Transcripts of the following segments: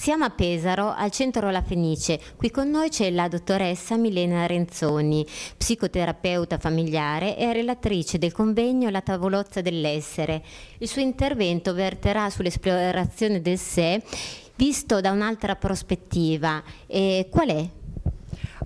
Siamo a Pesaro, al centro La Fenice. Qui con noi c'è la dottoressa Milena Renzoni, psicoterapeuta familiare e relatrice del convegno La tavolozza dell'essere. Il suo intervento verterà sull'esplorazione del sé visto da un'altra prospettiva. E qual è?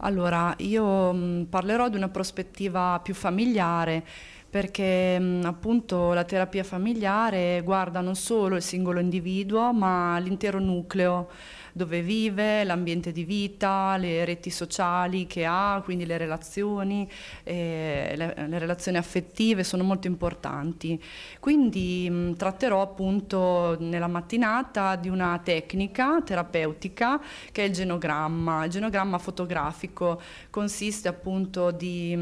Allora, io parlerò di una prospettiva più familiare perché mm, appunto la terapia familiare guarda non solo il singolo individuo ma l'intero nucleo dove vive, l'ambiente di vita, le reti sociali che ha, quindi le relazioni, eh, le, le, relazioni affettive sono molto importanti. Quindi mh, mm, tratterò appunto nella mattinata di una tecnica terapeutica che è il genogramma. Il genogramma fotografico consiste appunto di... Mh,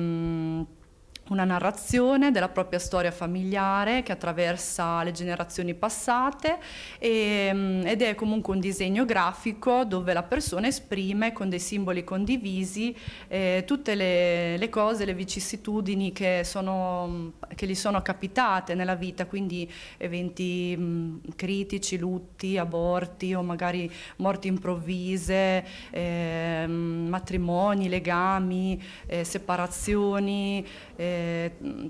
mm, una narrazione della propria storia familiare che attraversa le generazioni passate e, ehm, ed è comunque un disegno grafico dove la persona esprime con dei simboli condivisi eh, tutte le, le, cose, le vicissitudini che, sono, che, gli sono capitate nella vita, quindi eventi mh, mm, critici, lutti, aborti o magari morti improvvise, eh, matrimoni, legami, eh, separazioni. Eh,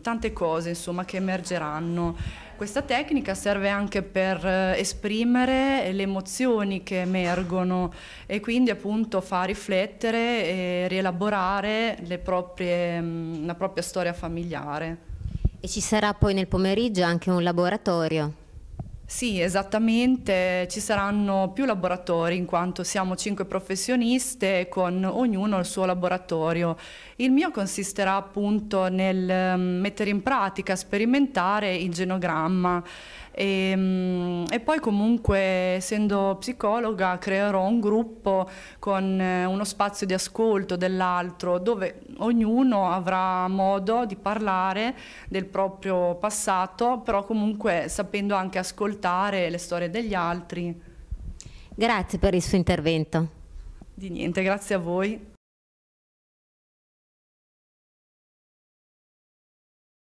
tante, cose insomma, che emergeranno. Questa tecnica serve anche per eh, esprimere le emozioni che emergono e quindi appunto fa riflettere e rielaborare proprie, la propria storia familiare. E ci sarà poi nel pomeriggio anche un laboratorio? Sì, esattamente, ci saranno più laboratori in quanto siamo cinque professioniste con ognuno il suo laboratorio. Il mio consisterà appunto nel ehm, mettere in pratica, sperimentare il genogramma e, ehm, e poi comunque essendo psicologa creerò un gruppo con eh, uno spazio di ascolto dell'altro dove ognuno avrà modo di parlare del proprio passato però comunque sapendo anche ascoltare ascoltare le storie degli altri. Grazie per il suo intervento. Di niente, grazie a voi.